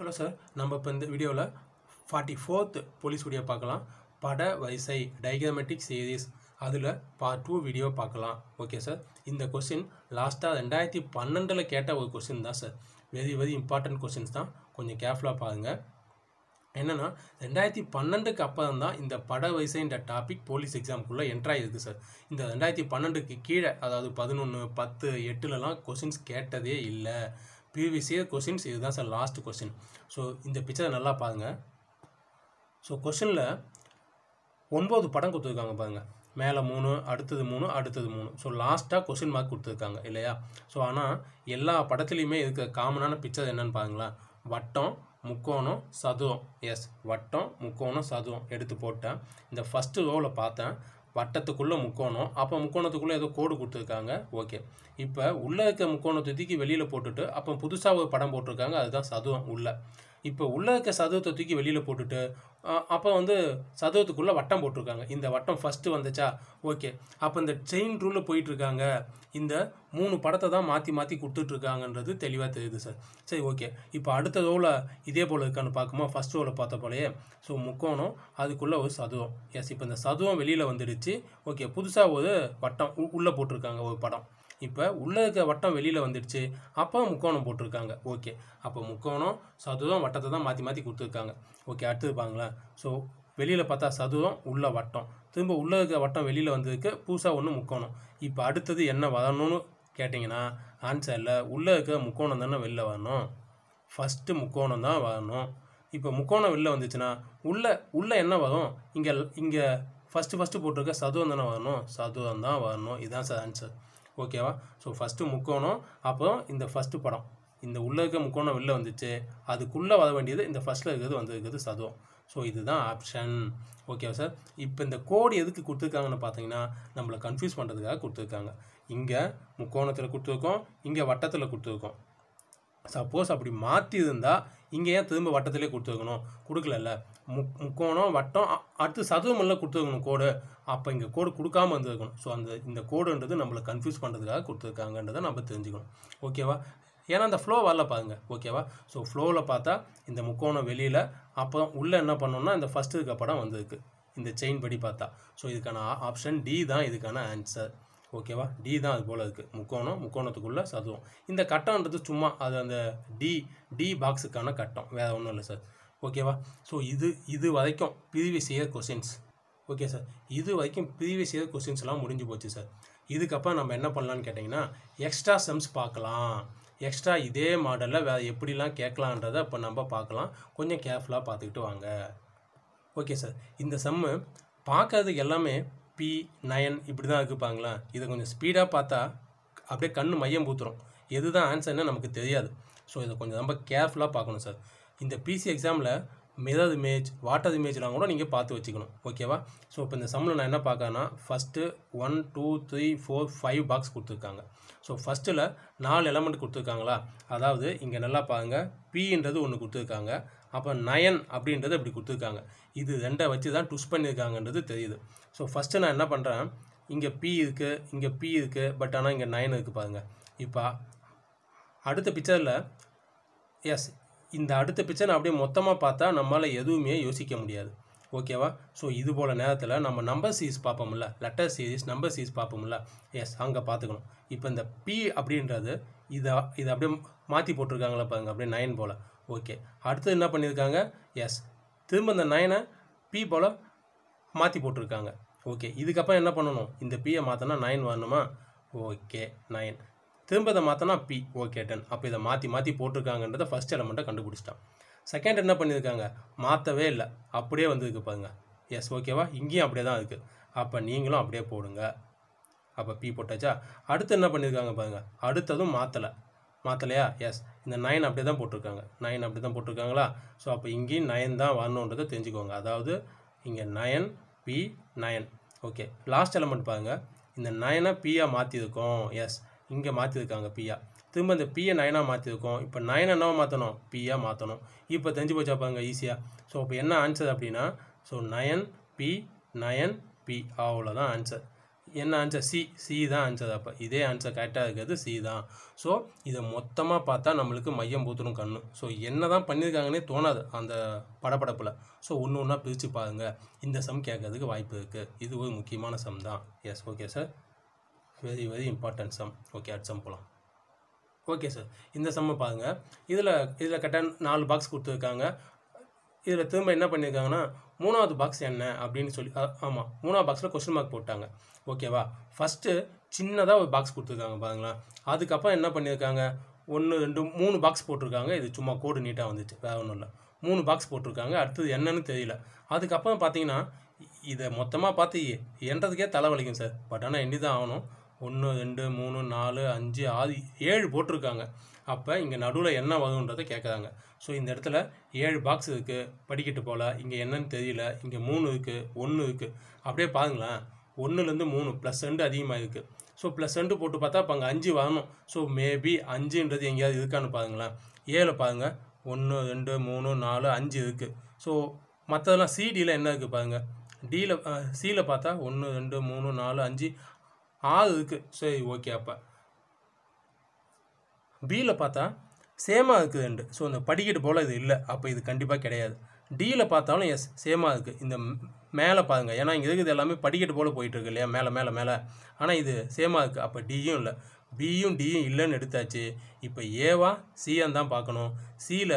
hello sir நம்ம இப்போ இந்த வீடியோவில் ஃபார்ட்டி ஃபோர்த் போலீஸ் வீடியோ பார்க்கலாம் பட வரிசை டைகிராமெட்டிக் சீரீஸ் அதில் பார்ட் டூ வீடியோ பார்க்கலாம் ஓகே சார் இந்த கொஸ்டின் லாஸ்ட்டாக ரெண்டாயிரத்தி பன்னெண்டில் கேட்ட ஒரு கொஸ்டின் தான் sir very very important questions தான் கொஞ்சம் கேர்ஃபுல்லாக பாருங்கள் என்னென்னா ரெண்டாயிரத்தி பன்னெண்டுக்கு அப்புறம் தான் இந்த பட வரிசைன்ற டாபிக் போலீஸ் எக்ஸாமுக்குள்ளே என்ட்ராகிருக்கு சார் இந்த ரெண்டாயிரத்தி பன்னெண்டுக்கு கீழே அதாவது பதினொன்று பத்து எட்டுலலாம் கொஸ்டின்ஸ் கேட்டதே இல்லை ப்ரீவியஸ் இயர் கொஷின்ஸ் இதுதான் சார் லாஸ்ட் கொஷின் ஸோ இந்த பிக்சரை நல்லா பாருங்கள் ஸோ கொஷினில் ஒன்பது படம் கொடுத்துருக்காங்க பாருங்கள் மேலே மூணு அடுத்தது மூணு அடுத்தது மூணு ஸோ லாஸ்ட்டாக கொஷின் மார்க் கொடுத்துருக்காங்க இல்லையா ஸோ ஆனால் எல்லா படத்துலையுமே இருக்கிற காமனான பிக்சர் என்னென்னு பாருங்களேன் வட்டம் முக்கோணம் சதுரம் எஸ் வட்டம் முக்கோணம் சதுரம் எடுத்து போட்டேன் இந்த ஃபஸ்ட்டு ரோவில் பார்த்தேன் வட்டத்துக்குள்ளே முக்கோணம் அப்போ முக்கோணத்துக்குள்ளே ஏதோ கோடு கொடுத்துருக்காங்க ஓகே இப்போ உள்ளே இருக்க முக்கோணத்தை தூக்கி வெளியில் போட்டுட்டு அப்போ புதுசாக ஒரு படம் போட்டிருக்காங்க அதுதான் சதுவம் உள்ளே இப்போ உள்ளே இருக்க சதுவத்தை தூக்கி வெளியில் போட்டுட்டு அப்போ வந்து சதுவத்துக்குள்ளே வட்டம் போட்டிருக்காங்க இந்த வட்டம் ஃபஸ்ட்டு வந்துச்சா ஓகே அப்போ இந்த செயின் ரூலில் போயிட்டுருக்காங்க இந்த மூணு படத்தை தான் மாற்றி மாற்றி கொடுத்துட்ருக்காங்கன்றது தெளிவாக தெரியுது சார் சரி ஓகே இப்போ அடுத்த ரோவில் இதே போல் இருக்கான்னு பார்க்குமா ஃபஸ்ட் ரோவில் பார்த்த போலயே ஸோ முக்கோணம் அதுக்குள்ளே ஒரு சதுவம் எஸ் இப்போ இந்த சதுவம் வெளியில் வந்துடுச்சு ஓகே புதுசாக ஒரு வட்டம் உள்ளே போட்டிருக்காங்க ஒரு படம் இப்போ உள்ளே இருக்க வட்டம் வெளியில் வந்துடுச்சு அப்போ முக்கோணம் போட்டிருக்காங்க ஓகே அப்போ முக்கோணம் சதுரம் வட்டத்தை தான் மாற்றி மாற்றி கொடுத்துருக்காங்க ஓகே அடுத்தது பாங்களேன் ஸோ வெளியில் பார்த்தா சதுரம் உள்ள வட்டம் திரும்ப உள்ளே இருக்க வட்டம் வெளியில் வந்ததுக்கு புதுசாக ஒன்று முக்கோணம் இப்போ அடுத்தது என்ன வரணும்னு கேட்டிங்கன்னா ஆன்சரில் உள்ளே இருக்க முக்கோணம் தானே வெளில வரணும் ஃபஸ்ட்டு முக்கோணம் தான் வரணும் இப்போ முக்கோணம் வெளில வந்துச்சுன்னா உள்ளே உள்ளே என்ன வரும் இங்கே இங்கே ஃபஸ்ட்டு ஃபஸ்ட்டு போட்டிருக்க சதுரம் தானே வரணும் சதுரம் தான் வரணும் இதுதான் சார் ஆன்சர் ஓகேவா ஸோ ஃபஸ்ட்டு முக்கோணம் அப்புறம் இந்த ஃபஸ்ட்டு படம் இந்த உள்ளே இருக்க முக்கோணம் வெளில வந்துச்சு அதுக்குள்ளே வர வேண்டியது இந்த ஃபஸ்ட்டில் இருக்கிறது வந்திருக்கிறது சதுவம் ஸோ இதுதான் ஆப்ஷன் ஓகேவா சார் இப்போ இந்த கோடு எதுக்கு கொடுத்துருக்காங்கன்னு பார்த்தீங்கன்னா நம்மளை கன்ஃபியூஸ் பண்ணுறதுக்காக கொடுத்துருக்காங்க இங்கே முக்கோணத்தில் கொடுத்துருக்கோம் இங்கே வட்டத்தில் கொடுத்துருக்கோம் சப்போஸ் அப்படி மாற்றி இருந்தால் இங்கே ஏன் திரும்ப வட்டத்திலே கொடுத்துருக்கணும் கொடுக்கலல்ல முக் முக்கோணம் வட்டம் அடுத்து சதுரமில் கொடுத்துருக்கணும் கோடு அப்போ இங்கே கோடு கொடுக்காமல் இருந்திருக்கணும் ஸோ அந்த இந்த கோடுன்றது நம்மளை கன்ஃபியூஸ் பண்ணுறதுக்காக கொடுத்துருக்காங்கன்றதை நம்ம தெரிஞ்சுக்கணும் ஓகேவா ஏன்னா அந்த ஃப்ளோ வரல பாருங்க ஓகேவா ஸோ ஃப்ளோவில் பார்த்தா இந்த முக்கோணம் வெளியில் அப்புறம் உள்ளே என்ன பண்ணணும்னா இந்த ஃபஸ்ட்டு இருக்க படம் வந்திருக்கு இந்த செயின் படி பார்த்தா ஸோ இதுக்கான ஆப்ஷன் டி தான் இதுக்கான ஆன்சர் ஓகேவா டி தான் அது போல் இருக்குது முக்கோணம் முக்கோணத்துக்குள்ளே சதுவம் இந்த கட்டம்ன்றது சும்மா அது அந்த டி டி பாக்ஸுக்கான கட்டம் வேறு ஒன்றும் இல்லை சார் ஓகேவா ஸோ இது இது வரைக்கும் previous year questions okay sir இது வரைக்கும் ப்ரீவியஸ் இயர் கொஷின்ஸ்லாம் முடிஞ்சு போச்சு சார் இதுக்கப்புறம் நம்ம என்ன பண்ணலான்னு கேட்டிங்கன்னா எக்ஸ்ட்ரா செம்ஸ் பார்க்கலாம் எக்ஸ்ட்ரா இதே மாடலில் வேறு எப்படிலாம் கேட்கலான்றதை இப்போ நம்ம பார்க்கலாம் கொஞ்சம் கேர்ஃபுல்லாக பார்த்துக்கிட்டு வாங்க ஓகே சார் இந்த செம்மு பார்க்கறதுக்கு எல்லாமே பி நயன் இப்படி தான் இருக்குப்பாங்களா இதை கொஞ்சம் ஸ்பீடாக பார்த்தா அப்படியே கண் மையம் பூத்துரும் எது தான் ஆன்சர்னு நமக்கு தெரியாது ஸோ இதை கொஞ்சம் ரொம்ப கேர்ஃபுல்லாக பார்க்கணும் சார் இந்த பிசி எக்ஸாமில் மிதது மேஜ் வாட்டர் இமேஜ்லாம் கூட நீங்கள் பார்த்து வச்சுக்கணும் ஓகேவா ஸோ இப்போ இந்த சம்மில் நான் என்ன பார்க்கறேன்னா first one two three four five box கொடுத்துருக்காங்க ஸோ ஃபஸ்ட்டில் நாலு எலமெண்ட் கொடுத்துருக்காங்களா அதாவது இங்கே நல்லா பாருங்கள் பின்றது ஒன்று கொடுத்துருக்காங்க அப்போ நயன் அப்படின்றது இப்படி கொடுத்துருக்காங்க இது ரெண்டை வச்சு தான் டுஸ் பண்ணியிருக்காங்கன்றது தெரியுது ஸோ ஃபஸ்ட்டு நான் என்ன பண்ணுறேன் இங்கே பி இருக்குது இங்கே பி இருக்குது பட் ஆனால் இங்கே நயன் இருக்குது பாருங்கள் இப்போ அடுத்த பிக்சரில் எஸ் இந்த அடுத்த பிரச்சனை அப்படியே மொத்தமாக பார்த்தா நம்மளால் எதுவுமே யோசிக்க முடியாது ஓகேவா ஸோ இது போல் நேரத்தில் நம்ம நம்பர் சீஸ் பார்ப்போம்ல லெட்டர் சீரிஸ் நம்பர் சீஸ் பார்ப்போம்ல எஸ் அங்கே பார்த்துக்கணும் இப்போ இந்த பி அப்படின்றது இதை இதை அப்படியே மாற்றி போட்டிருக்காங்களா பாருங்கள் அப்படியே நைன் போல் ஓகே அடுத்தது என்ன பண்ணியிருக்காங்க எஸ் திரும்ப இந்த நைனை பி போல் மாற்றி போட்டிருக்காங்க ஓகே இதுக்கப்புறம் என்ன பண்ணணும் இந்த பியை மாற்றினா நைன் வரணுமா ஓகே நைன் திரும்ப இதை மாற்றினா பி ஓகே டன் அப்போ இதை மாற்றி மாற்றி போட்டிருக்காங்கன்றத ஃபஸ்ட் எலமெண்ட்டை கண்டுபிடிச்சிட்டான் செகண்ட் என்ன பண்ணியிருக்காங்க மாற்றவே இல்லை அப்படியே வந்துருக்கு பாருங்க எஸ் ஓகேவா இங்கேயும் அப்படியே தான் இருக்குது அப்போ நீங்களும் அப்படியே போடுங்க அப்போ பி போட்டாச்சா அடுத்து என்ன பண்ணியிருக்காங்க பாருங்கள் அடுத்ததும் மாற்றலை மாற்றலையா எஸ் இந்த நைன் அப்படியே தான் போட்டிருக்காங்க நைன் அப்படி தான் போட்டிருக்காங்களா ஸோ அப்போ இங்கேயும் நயன் தான் வரணுன்றதை தெரிஞ்சுக்கோங்க அதாவது இங்கே nine B nine okay last element பாருங்கள் இந்த நயனை பியாக மாற்றியிருக்கோம் எஸ் இங்கே மாற்றிருக்காங்க பியா திரும்ப இந்த பிஏ நயனாக மாற்றிருக்கோம் இப்போ நயனை என்னவோ மாற்றணும் பியாக மாற்றணும் இப்போ தெரிஞ்சு போச்சா பாருங்க ஈஸியாக ஸோ இப்போ என்ன ஆன்சர் அப்படின்னா so nine B nine B அவ்வளோதான் ஆன்சர் என்ன ஆன்சர் சி சி தான் ஆன்சர் அப்போ இதே ஆன்சர் கரெக்டாக இருக்கிறது சி தான் ஸோ இதை மொத்தமாக பார்த்தா நம்மளுக்கு மையம் பூத்துடும் கண்ணு ஸோ என்ன தான் பண்ணியிருக்காங்கன்னே தோணாது அந்த படப்படப்பில் ஸோ ஒன்று ஒன்றா பிரித்து பாருங்கள் இந்த சம் கேட்கறதுக்கு வாய்ப்பு இருக்குது இது ஒரு முக்கியமான சம் தான் yes okay sir very very important sum okay at sum போகலாம் ஓகே சார் இந்த சம்மை பாருங்கள் இதில் இதில் கரெக்டாக நாலு பாக்ஸ் கொடுத்துருக்காங்க இதில் திரும்ப என்ன பண்ணியிருக்காங்கன்னா மூணாவது பாக்ஸ் என்ன அப்படின்னு சொல்லி ஆமாம் மூணாவது பாக்ஸில் கொஸ்டின் மார்க் போட்டாங்க ஓகேவா ஃபஸ்ட்டு சின்னதாக ஒரு பாக்ஸ் கொடுத்துருக்காங்க பாருங்களேன் அதுக்கப்புறம் என்ன பண்ணியிருக்காங்க ஒன்று ரெண்டு மூணு பாக்ஸ் போட்டிருக்காங்க இது சும்மா கோடு நீட்டாக வந்துச்சு வேறு ஒன்றும் இல்லை மூணு பாக்ஸ் போட்டிருக்காங்க அடுத்தது என்னன்னு தெரியல அதுக்கப்புறம் பார்த்தீங்கன்னா இதை மொத்தமாக பார்த்து என்றதுக்கே தலை வலிக்கும் சார் பட் ஆனால் எண்ணி தான் ஆகணும் ஒன்று ரெண்டு மூணு நாலு அஞ்சு ஆறு ஏழு போட்டிருக்காங்க அப்போ இங்கே நடுவில் என்ன வரும்ன்றதை கேட்குறாங்க ஸோ இந்த இடத்துல ஏழு பாக்ஸ் இருக்குது படிக்கட்டு போல் இங்கே என்னன்னு தெரியல இங்கே மூணு இருக்குது ஒன்று இருக்குது அப்படியே பாருங்களேன் ஒன்றுலேருந்து மூணு ப்ளஸ் ரெண்டு அதிகமாக இருக்குது ஸோ ப்ளஸ் ரெண்டு போட்டு பார்த்தா அப்போ அங்கே அஞ்சு வரணும் ஸோ மேபி அஞ்சுன்றது எங்கேயாவது இருக்கான்னு பாருங்களேன் ஏழு பாருங்கள் ஒன்று ரெண்டு மூணு நாலு அஞ்சு இருக்குது ஸோ மற்றதெல்லாம் சிடியில் என்ன இருக்குது பாருங்கள் டியில் சியில் பார்த்தா ஒன்று ரெண்டு மூணு நாலு அஞ்சு ஆறு இருக்குது சரி ஓகே அப்போ பியில் பார்த்தா சேமாக இருக்குது ரெண்டு ஸோ இந்த படிக்கட்டு போல் இது இல்லை அப்போ இது கண்டிப்பாக கிடையாது டியில் பார்த்தாலும் எஸ் சேமாக இருக்குது இந்த மேலே பாருங்கள் ஏன்னா இங்கே இருக்குது எல்லாமே படிக்கட்டு போல் போயிட்டுருக்கு இல்லையா மேலே மேலே மேலே ஆனால் இது சேமாக இருக்குது அப்போ டியும் இல்லை பியும் டியும் இல்லைன்னு எடுத்தாச்சு இப்போ ஏவா சியான் தான் பார்க்கணும் சியில்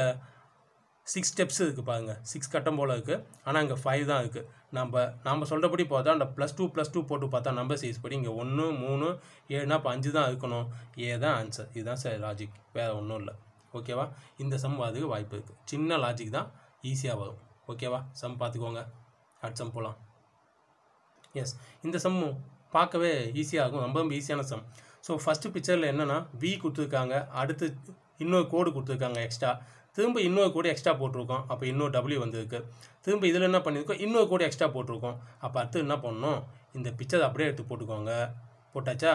சிக்ஸ் ஸ்டெப்ஸ் இருக்குது பாருங்கள் சிக்ஸ் கட்டம் போல் இருக்குது ஆனால் இங்கே ஃபைவ் தான் இருக்குது நம்ம நம்ம சொல்கிறபடி பார்த்தா அந்த ப்ளஸ் டூ ப்ளஸ் டூ போட்டு பார்த்தா நம்பர் சைஸ் படி இங்கே ஒன்று மூணு ஏழுனா இப்போ அஞ்சு தான் இருக்கணும் ஏ தான் ஆன்சர் இதுதான் சார் லாஜிக் வேறு ஒன்றும் இல்லை ஓகேவா இந்த சம் அதுக்கு வாய்ப்பு இருக்குது சின்ன லாஜிக் தான் ஈஸியாக வரும் ஓகேவா சம் பார்த்துக்கோங்க அடுத்த சம் போகலாம் எஸ் இந்த சம்மு பார்க்கவே ஈஸியாக இருக்கும் ரொம்ப ரொம்ப ஈஸியான சம் ஸோ ஃபஸ்ட்டு பிக்சரில் என்னென்னா வி கொடுத்துருக்காங்க அடுத்து இன்னொரு கோடு கொடுத்துருக்காங்க எக்ஸ்ட்ரா திரும்ப இன்னொரு கோடி எக்ஸ்ட்ரா போட்டிருக்கோம் அப்போ இன்னொரு டபிள்யூ வந்திருக்கு திரும்ப இதில் என்ன பண்ணியிருக்கோம் இன்னொரு கோடி எக்ஸ்ட்ரா போட்டிருக்கோம் அப்போ அடுத்து என்ன பண்ணணும் இந்த பிக்சர் அப்படியே எடுத்து போட்டுக்கோங்க போட்டாச்சா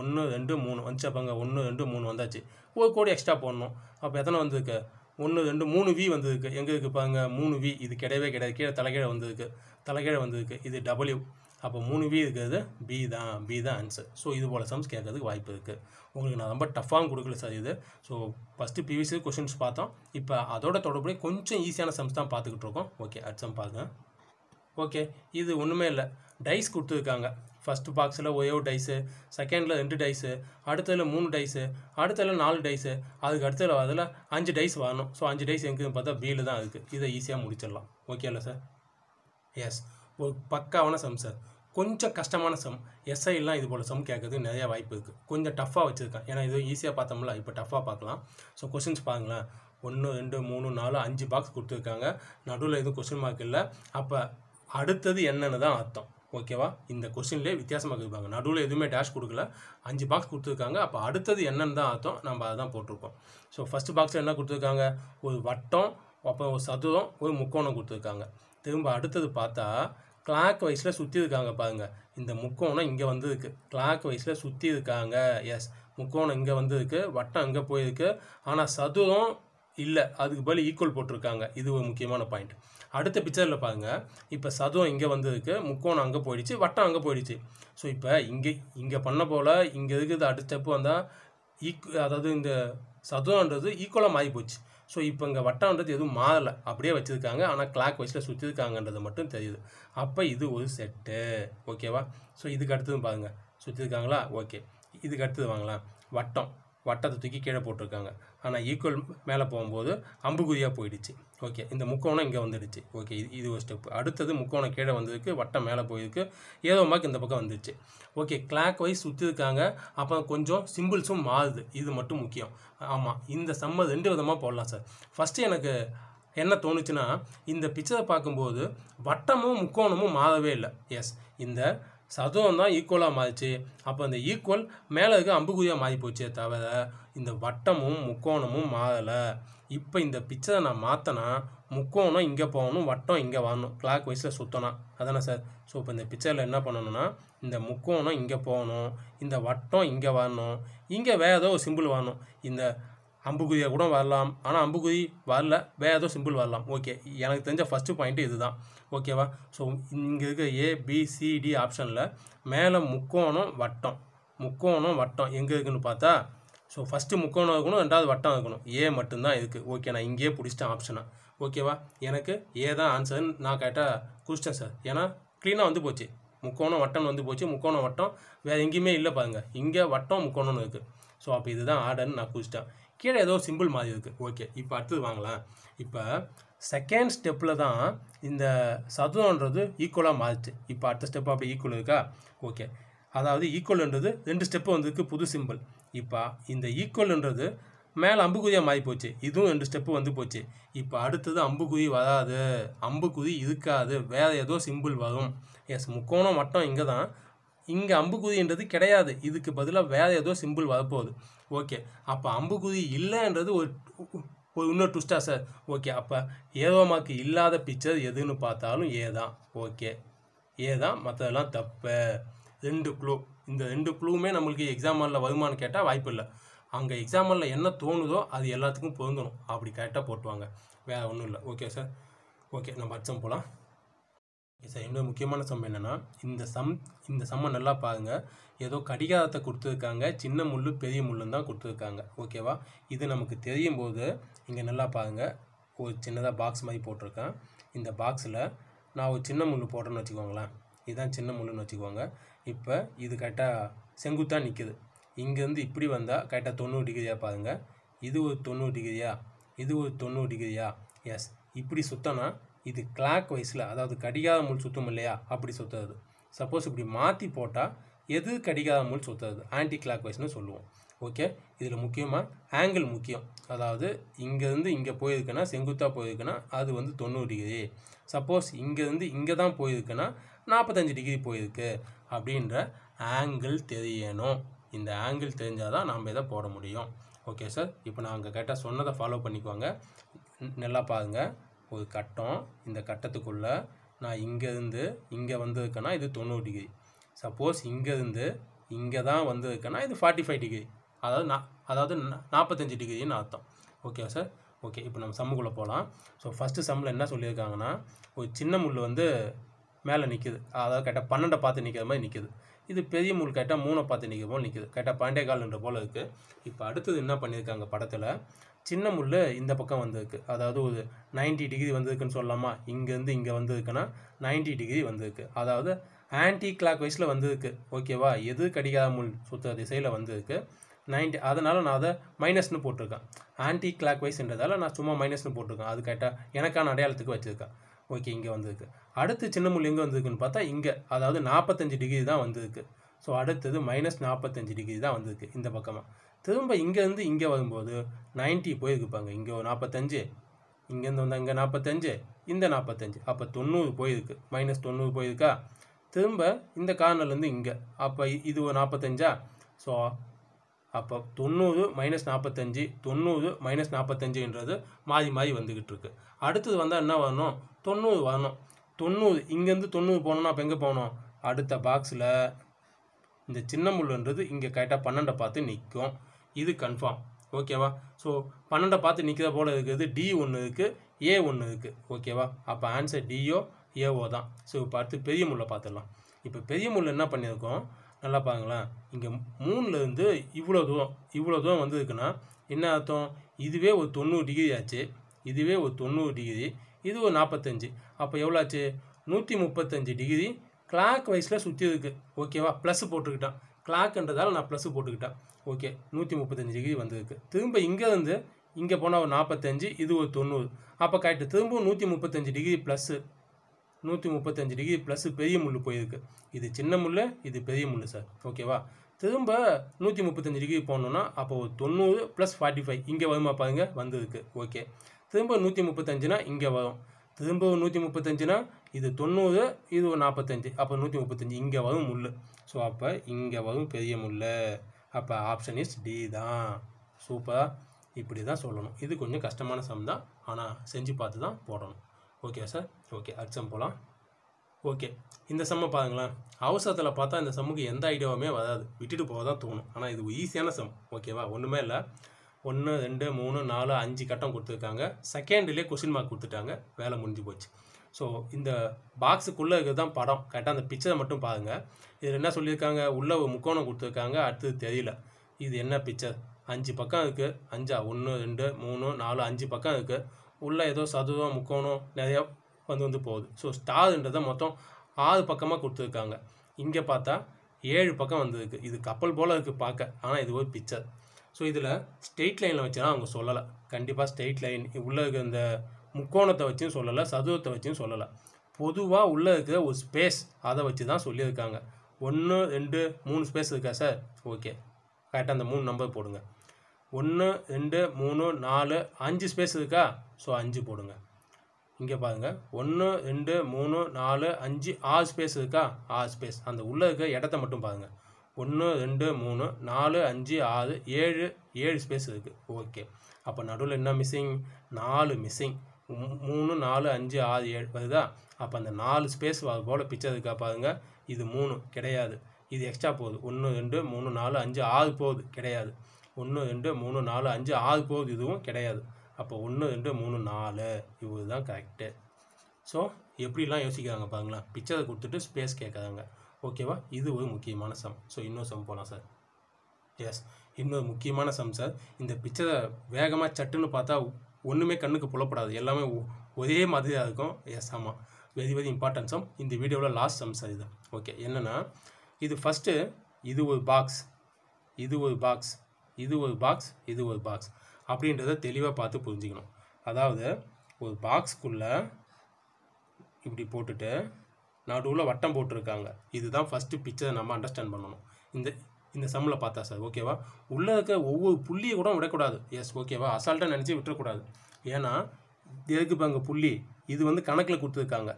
ஒன்று ரெண்டு மூணு வந்துச்சு அப்போங்க ஒன்று ரெண்டு மூணு வந்தாச்சு ஒரு கோடி எக்ஸ்ட்ரா போடணும் அப்போ எத்தனை வந்திருக்கு ஒன்று ரெண்டு மூணு வி வந்திருக்கு எங்கே இருக்குது பாருங்கள் மூணு வி இது கிடையவே கிடையாது கீழே தலைகீழே வந்திருக்கு தலைகீழே வந்திருக்கு இது டபுள்யூ அப்போ மூணு வி இருக்கிறது பி தான் பி தான் ஆன்சர் ஸோ இது போல் சம்ஸ் கேட்கறதுக்கு வாய்ப்பு இருக்குது உங்களுக்கு நான் ரொம்ப டஃப்பாகவும் கொடுக்கல சார் இது ஸோ ஃபஸ்ட்டு பிவிசி கொஷின்ஸ் பார்த்தோம் இப்போ அதோட தொடர்புடைய கொஞ்சம் ஈஸியான சம்ஸ் தான் பார்த்துக்கிட்டு இருக்கோம் ஓகே அட் சம் பாருங்க ஓகே இது ஒன்றுமே இல்லை டைஸ் கொடுத்துருக்காங்க ஃபஸ்ட்டு பாக்ஸில் ஒரே ஒரு டைஸு செகண்டில் ரெண்டு டைஸு அடுத்ததில் மூணு டைஸு அடுத்ததில் நாலு டைஸு அதுக்கு அடுத்ததில் அதில் அஞ்சு டைஸ் வரணும் ஸோ அஞ்சு டைஸ் எங்கேன்னு பார்த்தா பியில் தான் இருக்குது இதை ஈஸியாக முடிச்சிடலாம் ஓகே இல்லை சார் எஸ் ஒரு பக்காவான சம் சார் கொஞ்சம் கஷ்டமான சம் எஸ்ஐலாம் இது போல் சம் கேட்கறதுக்கு நிறையா வாய்ப்பு இருக்குது கொஞ்சம் டஃப்பாக வச்சுருக்கேன் ஏன்னா இது ஈஸியாக பார்த்தோம்ல இப்போ டஃப்பாக பார்க்கலாம் ஸோ கொஷின்ஸ் பாருங்களேன் ஒன்று ரெண்டு மூணு நாலு அஞ்சு பாக்ஸ் கொடுத்துருக்காங்க நடுவில் எதுவும் கொஸ்டின் மார்க் இல்லை அப்போ அடுத்தது என்னென்னு தான் அர்த்தம் ஓகேவா இந்த கொஸ்டின்லேயே வித்தியாசமாக இருப்பாங்க நடுவில் எதுவுமே டேஷ் கொடுக்கல அஞ்சு பாக்ஸ் கொடுத்துருக்காங்க அப்போ அடுத்தது என்னென்னு தான் அர்த்தம் நம்ம அதை தான் போட்டிருக்கோம் ஸோ ஃபஸ்ட்டு பாக்ஸில் என்ன கொடுத்துருக்காங்க ஒரு வட்டம் அப்புறம் ஒரு சதுரம் ஒரு முக்கோணம் கொடுத்துருக்காங்க திரும்ப அடுத்தது பார்த்தா கிளாக் வைஸில் சுற்றி இருக்காங்க பாருங்கள் இந்த முக்கோணம் இங்கே வந்திருக்கு கிளாக் வைஸில் சுற்றி இருக்காங்க எஸ் முக்கோணம் இங்கே வந்திருக்கு வட்டம் அங்கே போயிருக்கு ஆனால் சதுரம் இல்லை அதுக்கு பதில் ஈக்குவல் போட்டிருக்காங்க இது ஒரு முக்கியமான பாயிண்ட் அடுத்த பிக்சரில் பாருங்கள் இப்போ சதுரம் இங்கே வந்திருக்கு முக்கோணம் அங்கே போயிடுச்சு வட்டம் அங்கே போயிடுச்சு ஸோ இப்போ இங்கே இங்கே பண்ண போல் இங்கே இருக்கிறது அடுத்த ஸ்டெப்பு வந்தால் ஈக் அதாவது இந்த சதுரன்றது ஈக்குவலாக மாறி போச்சு ஸோ இப்போ இங்கே வட்டம்ன்றது எதுவும் மாறலை அப்படியே வச்சுருக்காங்க ஆனால் கிளாக் வைஸில் சுற்றிருக்காங்கன்றது மட்டும் தெரியுது அப்போ இது ஒரு செட்டு ஓகேவா ஸோ இதுக்கு அடுத்ததும் பாருங்கள் சுற்றிருக்காங்களா ஓகே இதுக்கு அடுத்தது வாங்கலாம் வட்டம் வட்டத்தை தூக்கி கீழே போட்டிருக்காங்க ஆனால் ஈக்குவல் மேலே போகும்போது அம்புகுதியாக போயிடுச்சு ஓகே இந்த முக்கோணம் இங்கே வந்துடுச்சு ஓகே இது இது ஒரு ஸ்டெப் அடுத்தது முக்கோணம் கீழே வந்ததுக்கு வட்டம் மேலே போயிருக்கு ஏதோ மார்க் இந்த பக்கம் வந்துடுச்சு ஓகே கிளாக் வைஸ் சுற்றிருக்காங்க அப்போ கொஞ்சம் சிம்பிள்ஸும் மாறுது இது மட்டும் முக்கியம் ஆமாம் இந்த சம்மர் ரெண்டு விதமாக போடலாம் சார் ஃபஸ்ட்டு எனக்கு என்ன தோணுச்சுன்னா இந்த பிக்சரை பார்க்கும்போது வட்டமும் முக்கோணமும் மாறவே இல்லை எஸ் இந்த சதுரம் தான் ஈக்குவலாக மாறிச்சு அப்போ இந்த ஈக்குவல் மேலே இருக்க அம்புக்குறியாக மாறி போச்சே தவிர இந்த வட்டமும் முக்கோணமும் மாறலை இப்போ இந்த பிக்சரை நான் மாற்றினா முக்கோணம் இங்கே போகணும் வட்டம் இங்கே வரணும் கிளாக் வைஸில் சுத்தனா அதானே சார் ஸோ இப்போ இந்த பிக்சரில் என்ன பண்ணணும்னா இந்த முக்கோணம் இங்கே போகணும் இந்த வட்டம் இங்கே வரணும் இங்கே வேறு ஏதோ ஒரு சிம்பிள் வரணும் இந்த அம்புகுதியாக கூட வரலாம் ஆனால் அம்புகுதி வரல வேறு ஏதோ சிம்பிள் வரலாம் ஓகே எனக்கு தெரிஞ்ச ஃபஸ்ட்டு பாயிண்ட்டு இது தான் ஓகேவா ஸோ இங்கே இருக்க ஏபிசிடி ஆப்ஷனில் மேலே முக்கோணம் வட்டம் முக்கோணம் வட்டம் எங்கே இருக்குன்னு பார்த்தா ஸோ ஃபஸ்ட்டு முக்கோணம் இருக்கணும் ரெண்டாவது வட்டம் இருக்கணும் ஏ மட்டும்தான் இருக்குது ஓகே நான் இங்கேயே பிடிச்சிட்டேன் ஆப்ஷனை ஓகேவா எனக்கு ஏ தான் ஆன்சர்னு நான் கரெக்டாக குறிச்சிட்டேன் சார் ஏன்னா க்ளீனாக வந்து போச்சு முக்கோணம் வட்டம் வந்து போச்சு முக்கோணம் வட்டம் வேறு எங்கேயுமே இல்லை பாருங்கள் இங்கே வட்டம் முக்கோணம்னு இருக்குது ஸோ அப்போ இதுதான் ஆர்டர்னு நான் குறிச்சிட்டேன் கீழே ஏதோ சிம்பிள் மாதிரி இருக்குது ஓகே இப்போ அடுத்தது வாங்கலாம் இப்போ செகண்ட் ஸ்டெப்பில் தான் இந்த சதுரன்றது ஈக்குவலாக மாறிச்சு இப்போ அடுத்த ஸ்டெப்பாக அப்படி ஈக்குவல் இருக்கா ஓகே அதாவது ஈக்குவல்ன்றது ரெண்டு ஸ்டெப்பு வந்திருக்கு புது சிம்பிள் இப்போ இந்த ஈக்குவல்ன்றது மேலே அம்புக்குதியாக மாறி போச்சு இதுவும் ரெண்டு ஸ்டெப்பு வந்து போச்சு இப்போ அடுத்தது அம்புக்குதி வராது அம்புக்குதி இருக்காது வேறு ஏதோ சிம்பிள் வரும் எஸ் முக்கோணம் மட்டும் இங்கே தான் இங்கே அம்புக்குதின்றது கிடையாது இதுக்கு பதிலாக வேறு ஏதோ சிம்பிள் வரப்போகுது ஓகே அப்போ அம்புக்குதி இல்லைன்றது ஒரு ஒரு இன்னொரு ட்விஸ்டா சார் ஓகே அப்போ ஏதோமாக்கு இல்லாத பிக்சர் எதுன்னு பார்த்தாலும் ஏதான் ஓகே ஏ தான் மற்றதெல்லாம் தப்பு ரெண்டு குளூ இந்த ரெண்டு குளூவுமே நம்மளுக்கு எக்ஸாம் ஹாலில் வருமானு கேட்டால் வாய்ப்பு இல்லை அங்கே எக்ஸாம் ஹாலில் என்ன தோணுதோ அது எல்லாத்துக்கும் பொருந்தணும் அப்படி கரெக்டாக போட்டுவாங்க வேறு ஒன்றும் இல்லை ஓகே சார் ஓகே நம்ம அச்சம் போகலாம் இன்னொரு முக்கியமான சம் என்னென்னா இந்த சம் இந்த சம்மை நல்லா பாருங்கள் ஏதோ கடிகாரத்தை கொடுத்துருக்காங்க சின்ன முள் பெரிய முள்ளுன்னு தான் கொடுத்துருக்காங்க ஓகேவா இது நமக்கு தெரியும் போது இங்கே நல்லா பாருங்கள் ஒரு சின்னதாக பாக்ஸ் மாதிரி போட்டிருக்கேன் இந்த பாக்ஸில் நான் ஒரு சின்ன முள் போட்டேன்னு வச்சுக்கோங்களேன் இதுதான் சின்ன முள்ளுன்னு வச்சுக்கோங்க இப்போ இது கரெக்டாக செங்குத்தாக நிற்கிது இங்கேருந்து இப்படி வந்தால் கரெக்டாக தொண்ணூறு டிகிரியாக பாருங்கள் இது ஒரு தொண்ணூறு டிகிரியா இது ஒரு தொண்ணூறு டிகிரியா எஸ் இப்படி சுத்தனா இது கிளாக் வைஸில் அதாவது கடிகார முள் சுற்றும் இல்லையா அப்படி சுற்றுறது சப்போஸ் இப்படி மாற்றி போட்டால் எது கடிகார முள் சுற்றுறது ஆன்டி கிளாக் வைஸ்னு சொல்லுவோம் ஓகே இதில் முக்கியமாக ஆங்கிள் முக்கியம் அதாவது இங்கேருந்து இங்கே போயிருக்குன்னா செங்குத்தாக போயிருக்குன்னா அது வந்து தொண்ணூறு டிகிரி சப்போஸ் இங்கேருந்து இங்கே தான் போயிருக்குன்னா நாற்பத்தஞ்சு டிகிரி போயிருக்கு அப்படின்ற ஆங்கிள் தெரியணும் இந்த ஆங்கிள் தெரிஞ்சால் தான் நாம் இதை போட முடியும் ஓகே சார் இப்போ நான் அங்கே கேட்டால் சொன்னதை ஃபாலோ பண்ணிக்குவாங்க நல்லா பாருங்கள் ஒரு கட்டம் இந்த கட்டத்துக்குள்ளே நான் இங்கேருந்து இங்கே வந்திருக்கேன்னா இது தொண்ணூறு டிகிரி சப்போஸ் இங்கேருந்து இங்கே தான் வந்திருக்கேன்னா இது ஃபார்ட்டி ஃபைவ் டிகிரி அதாவது நா அதாவது நாற்பத்தஞ்சு டிகிரின்னு அர்த்தம் ஓகேவா சார் ஓகே இப்போ நம்ம சம்முக்குள்ளே போகலாம் ஸோ ஃபஸ்ட்டு சம்மில் என்ன சொல்லியிருக்காங்கன்னா ஒரு சின்ன முள் வந்து மேலே நிற்கிது அதாவது கரெக்டாக பன்னெண்டை பார்த்து நிற்கிற மாதிரி நிற்கிது இது பெரிய முள் கரெக்டாக மூணை பார்த்து நிற்கிற போல் நிற்கிது கரெக்டாக பன்னெண்டே கால்ன்ற போல் இருக்குது இப்போ அடுத்தது என்ன பண்ணியிருக்காங்க படத்தில் சின்ன முள் இந்த பக்கம் வந்திருக்கு அதாவது ஒரு நைன்டி டிகிரி வந்திருக்குன்னு சொல்லலாமா இங்கேருந்து இங்கே வந்திருக்குன்னா நைன்டி டிகிரி வந்திருக்கு அதாவது ஆன்டி கிளாக் வைஸில் வந்திருக்கு ஓகேவா எது கடிகார முள் சுத்த திசையில் வந்திருக்கு நைன்டி அதனால் நான் அதை மைனஸ்னு போட்டிருக்கேன் ஆன்டி கிளாக் வைஸ்ன்றதால நான் சும்மா மைனஸ்னு போட்டிருக்கேன் அது கரெக்டாக எனக்கான அடையாளத்துக்கு வச்சுருக்கேன் ஓகே இங்கே வந்திருக்கு அடுத்து சின்ன முள் எங்கே வந்திருக்குன்னு பார்த்தா இங்கே அதாவது நாற்பத்தஞ்சு டிகிரி தான் வந்திருக்கு ஸோ அடுத்தது மைனஸ் நாற்பத்தஞ்சு டிகிரி தான் வந்திருக்கு இந்த பக்கமாக திரும்ப இங்கேருந்து இங்கே வரும்போது நைன்ட்டி போயிருக்குப்பாங்க இங்கே ஒரு நாற்பத்தஞ்சு இங்கேருந்து வந்தால் இங்கே நாற்பத்தஞ்சு இந்த நாற்பத்தஞ்சு அப்போ தொண்ணூறு போயிருக்கு மைனஸ் தொண்ணூறு போயிருக்கா திரும்ப இந்த கார்னர்லேருந்து இங்கே அப்போ இது ஒரு நாற்பத்தஞ்சா ஸோ அப்போ தொண்ணூறு மைனஸ் நாற்பத்தஞ்சு தொண்ணூறு மைனஸ் நாற்பத்தஞ்சுன்றது மாறி மாறி வந்துக்கிட்டு இருக்கு அடுத்தது வந்தால் என்ன வரணும் தொண்ணூறு வரணும் தொண்ணூறு இங்கேருந்து தொண்ணூறு போகணுன்னா அப்போ எங்கே போகணும் அடுத்த பாக்ஸில் இந்த சின்ன முள்ளுன்றது இங்கே கரெக்டாக பன்னெண்டை பார்த்து நிற்கும் இது கன்ஃபார்ம் ஓகேவா ஸோ பன்னெண்டை பார்த்து நிற்கிற போல் இருக்குது டி ஒன்று இருக்குது ஏ ஒன்று இருக்குது ஓகேவா அப்போ ஆன்சர் டிஓ ஏஓ தான் ஸோ இப்போ அடுத்து பெரிய முள்ளை பார்த்துடலாம் இப்போ பெரிய முல்லை என்ன பண்ணியிருக்கோம் நல்லா பாருங்களேன் இங்கே மூணுலேருந்து இவ்வளோ தூரம் இவ்வளோ தூரம் வந்ததுக்குன்னா என்ன அர்த்தம் இதுவே ஒரு தொண்ணூறு டிகிரி ஆச்சு இதுவே ஒரு தொண்ணூறு டிகிரி இது ஒரு நாற்பத்தஞ்சு அப்போ எவ்வளோ ஆச்சு நூற்றி முப்பத்தஞ்சு டிகிரி கிளாக் வைஸில் சுற்றி இருக்குது ஓகேவா ப்ளஸ் போட்டுக்கிட்டான் கிளாக்ன்றதால் நான் ப்ளஸ்ஸு போட்டுக்கிட்டேன் ஓகே நூற்றி முப்பத்தஞ்சு டிகிரி வந்திருக்கு திரும்ப இங்கேருந்து இங்கே போனால் ஒரு நாற்பத்தஞ்சு இது ஒரு தொண்ணூறு அப்போ கரெக்டு திரும்பவும் நூற்றி முப்பத்தஞ்சு டிகிரி ப்ளஸ்ஸு நூற்றி முப்பத்தஞ்சு டிகிரி ப்ளஸ்ஸு பெரிய முள் போயிருக்கு இது சின்ன முள் இது பெரிய முள் சார் ஓகேவா திரும்ப நூற்றி முப்பத்தஞ்சு டிகிரி போனோன்னா அப்போ ஒரு தொண்ணூறு ப்ளஸ் ஃபார்ட்டி ஃபைவ் இங்கே வருமா பாருங்கள் வந்திருக்கு ஓகே திரும்ப நூற்றி முப்பத்தஞ்சுனா இங்கே வரும் திரும்ப ஒரு நூற்றி முப்பத்தஞ்சுனா இது தொண்ணூறு இது ஒரு நாற்பத்தஞ்சு அப்போ நூற்றி முப்பத்தஞ்சு இங்கே வரும் முள் ஸோ அப்போ இங்கே வரும் பெரிய முல்லை அப்போ ஆப்ஷன் இஸ் டி தான் சூப்பராக இப்படி தான் சொல்லணும் இது கொஞ்சம் கஷ்டமான சம் தான் ஆனால் செஞ்சு பார்த்து தான் போடணும் ஓகே சார் ஓகே அச்சம் போகலாம் ஓகே இந்த செம்மை பாருங்களேன் அவசரத்தில் பார்த்தா இந்த செம்முக்கு எந்த ஐடியாவுமே வராது விட்டுட்டு போக தான் தோணும் ஆனால் இது ஈஸியான செம் ஓகேவா ஒன்றுமே இல்லை ஒன்று ரெண்டு மூணு நாலு அஞ்சு கட்டம் கொடுத்துருக்காங்க செகண்ட்லேயே கொஷின் மார்க் கொடுத்துட்டாங்க வேலை முடிஞ்சு போச்சு ஸோ இந்த பாக்ஸுக்குள்ளே இருக்கிறது தான் படம் கரெக்டாக அந்த பிக்சரை மட்டும் பாருங்கள் இதில் என்ன சொல்லியிருக்காங்க உள்ளே ஒரு முக்கோணம் கொடுத்துருக்காங்க அடுத்தது தெரியல இது என்ன பிக்சர் அஞ்சு பக்கம் இருக்குது அஞ்சா ஒன்று ரெண்டு மூணு நாலு அஞ்சு பக்கம் இருக்குது உள்ளே ஏதோ சதுரம் முக்கோணம் நிறையா வந்து வந்து போகுது ஸோ ஸ்டார்ன்றதை மொத்தம் ஆறு பக்கமாக கொடுத்துருக்காங்க இங்கே பார்த்தா ஏழு பக்கம் வந்திருக்கு இது கப்பல் போல் இருக்குது பார்க்க ஆனால் இது ஒரு பிக்சர் ஸோ இதில் ஸ்ட்ரெயிட் லைனில் வச்சுனா அவங்க சொல்லலை கண்டிப்பாக ஸ்ட்ரெயிட் லைன் உள்ளே இருக்க இந்த முக்கோணத்தை வச்சும் சொல்லலை சதுரத்தை வச்சும் சொல்லலை பொதுவாக உள்ளே இருக்கிற ஒரு ஸ்பேஸ் அதை வச்சு தான் சொல்லியிருக்காங்க ஒன்று ரெண்டு மூணு ஸ்பேஸ் இருக்கா சார் ஓகே கரெக்டாக அந்த மூணு நம்பர் போடுங்க ஒன்று ரெண்டு மூணு நாலு அஞ்சு ஸ்பேஸ் இருக்கா ஸோ அஞ்சு போடுங்க இங்கே பாருங்கள் ஒன்று ரெண்டு மூணு நாலு அஞ்சு ஆறு ஸ்பேஸ் இருக்கா ஆறு ஸ்பேஸ் அந்த உள்ளே இருக்க இடத்த மட்டும் பாருங்கள் ஒன்று ரெண்டு மூணு நாலு அஞ்சு ஆறு ஏழு ஏழு ஸ்பேஸ் இருக்குது ஓகே அப்போ நடுவில் என்ன மிஸ்ஸிங் நாலு மிஸ்ஸிங் மூணு நாலு அஞ்சு ஆறு ஏழு வருதா அப்போ அந்த நாலு ஸ்பேஸ் அது போல் பிச்சை இருக்கா பாருங்க இது மூணு கிடையாது இது எக்ஸ்ட்ரா போகுது ஒன்று ரெண்டு மூணு நாலு அஞ்சு ஆறு போகுது கிடையாது ஒன்று ரெண்டு மூணு நாலு அஞ்சு ஆறு போகுது இதுவும் கிடையாது அப்போ ஒன்று ரெண்டு மூணு நாலு இவ்வளோ தான் கரெக்டு ஸோ எப்படிலாம் யோசிக்கிறாங்க பாருங்களேன் பிச்சரை கொடுத்துட்டு ஸ்பேஸ் கேட்குறாங்க ஓகேவா இது ஒரு முக்கியமான சம் ஸோ இன்னொரு சம் போகலாம் சார் எஸ் இன்னொரு முக்கியமான சம் சார் இந்த பிச்சரை வேகமாக சட்டுன்னு பார்த்தா ஒன்றுமே கண்ணுக்கு புலப்படாது எல்லாமே ஒரே மாதிரியாக இருக்கும் எஸ் ஆமாம் வெரி வெரி இம்பார்ட்டன்ஸும் இந்த வீடியோவில் லாஸ்ட் சம்ஸ் இது ஓகே என்னென்னா இது ஃபஸ்ட்டு இது ஒரு பாக்ஸ் இது ஒரு பாக்ஸ் இது ஒரு பாக்ஸ் இது ஒரு பாக்ஸ் அப்படின்றத தெளிவாக பார்த்து புரிஞ்சுக்கணும் அதாவது ஒரு பாக்ஸ்க்குள்ளே இப்படி போட்டுட்டு நடுவில் வட்டம் போட்டிருக்காங்க இதுதான் ஃபஸ்ட்டு பிக்சரை நம்ம அண்டர்ஸ்டாண்ட் பண்ணணும் இந்த இந்த சம்மில் பார்த்தா சார் ஓகேவா உள்ளே இருக்க ஒவ்வொரு புள்ளியை கூட விடக்கூடாது எஸ் ஓகேவா அசால்ட்டாக நினச்சி விட்டுறக்கூடாது ஏன்னா எதுக்கு இப்போ அங்கே புள்ளி இது வந்து கணக்கில் கொடுத்துருக்காங்க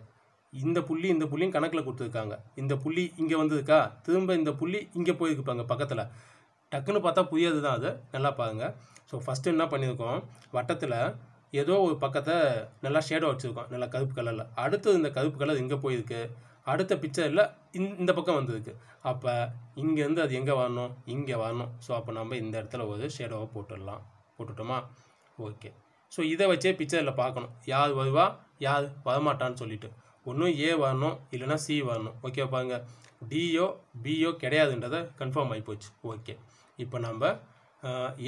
இந்த புள்ளி இந்த புள்ளியும் கணக்கில் கொடுத்துருக்காங்க இந்த புள்ளி இங்கே வந்திருக்கா திரும்ப இந்த புள்ளி இங்கே போயிருக்குப்பாங்க பக்கத்தில் டக்குன்னு பார்த்தா புரியாது தான் அது நல்லா பாருங்கள் ஸோ ஃபஸ்ட்டு என்ன பண்ணியிருக்கோம் வட்டத்தில் ஏதோ ஒரு பக்கத்தை நல்லா ஷேடோ வச்சுருக்கோம் நல்லா கருப்பு கலரில் அடுத்தது இந்த கருப்பு கலர் இங்கே போயிருக்கு அடுத்த பிக்சரில் இந்த பக்கம் வந்ததுக்கு அப்போ இங்கேருந்து அது எங்கே வரணும் இங்கே வரணும் ஸோ அப்போ நம்ம இந்த இடத்துல ஒரு ஷேடோவை போட்டுடலாம் போட்டுட்டோமா ஓகே ஸோ இதை வச்சே பிக்சரில் பார்க்கணும் யார் வருவா யார் வரமாட்டான்னு சொல்லிட்டு ஒன்றும் ஏ வரணும் இல்லைனா சி வரணும் ஓகே பாருங்க டியோ பியோ கிடையாதுன்றதை கன்ஃபார்ம் ஆகி போச்சு ஓகே இப்போ நம்ம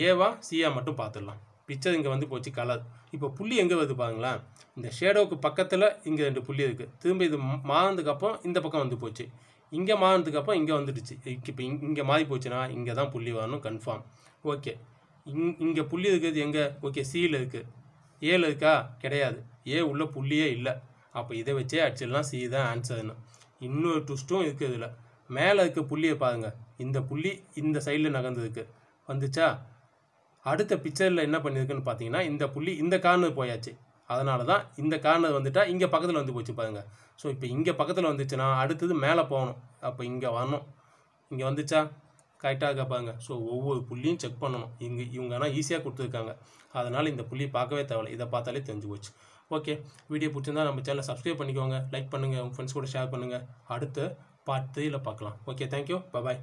ஏவா சியா மட்டும் பார்த்துடலாம் பிச்சர் இங்கே வந்து போச்சு கலர் இப்போ புள்ளி எங்கே வருது பாருங்களா இந்த ஷேடோவுக்கு பக்கத்தில் இங்கே ரெண்டு புள்ளி இருக்குது திரும்ப இது மாறினதுக்கப்புறம் இந்த பக்கம் வந்து போச்சு இங்கே மாறினதுக்கப்புறம் இங்கே வந்துடுச்சு இப்போ இங்கே மாறி போச்சுன்னா இங்கே தான் புள்ளி வரணும் கன்ஃபார்ம் ஓகே இங் இங்கே புள்ளி இருக்கிறது எங்கே ஓகே சியில் இருக்குது ஏல இருக்கா கிடையாது ஏ உள்ள புள்ளியே இல்லை அப்போ இதை வச்சே அடிச்சிடலாம் சி தான் ஆன்சர்னு இன்னொரு ட்விஸ்ட்டும் இருக்குது இதில் மேலே இருக்க புள்ளியை பாருங்கள் இந்த புள்ளி இந்த சைடில் நகர்ந்துருக்கு வந்துச்சா அடுத்த பிக்சரில் என்ன பண்ணியிருக்குன்னு பார்த்தீங்கன்னா இந்த புள்ளி இந்த கார்னர் போயாச்சு அதனால தான் இந்த கார்னர் வந்துட்டால் இங்கே பக்கத்தில் வந்து போச்சு பாருங்கள் ஸோ இப்போ இங்கே பக்கத்தில் வந்துச்சுன்னா அடுத்தது மேலே போகணும் அப்போ இங்கே வரணும் இங்கே வந்துச்சா கரெக்டாக இருக்கா பாருங்கள் ஸோ ஒவ்வொரு புள்ளியும் செக் பண்ணணும் இங்கே இவங்க ஆனால் ஈஸியாக கொடுத்துருக்காங்க அதனால் இந்த புள்ளி பார்க்கவே தேவையில்லை இதை பார்த்தாலே தெரிஞ்சு போச்சு ஓகே வீடியோ பிடிச்சிருந்தா நம்ம சேனலை சப்ஸ்கிரைப் பண்ணிக்கோங்க லைக் பண்ணுங்கள் உங்கள் ஃப்ரெண்ட்ஸ் கூட ஷேர் பண்ணுங்கள் அடுத்து பார்ட் த்ரீயில் பார்க்கலாம் ஓகே தேங்க்யூ பாய்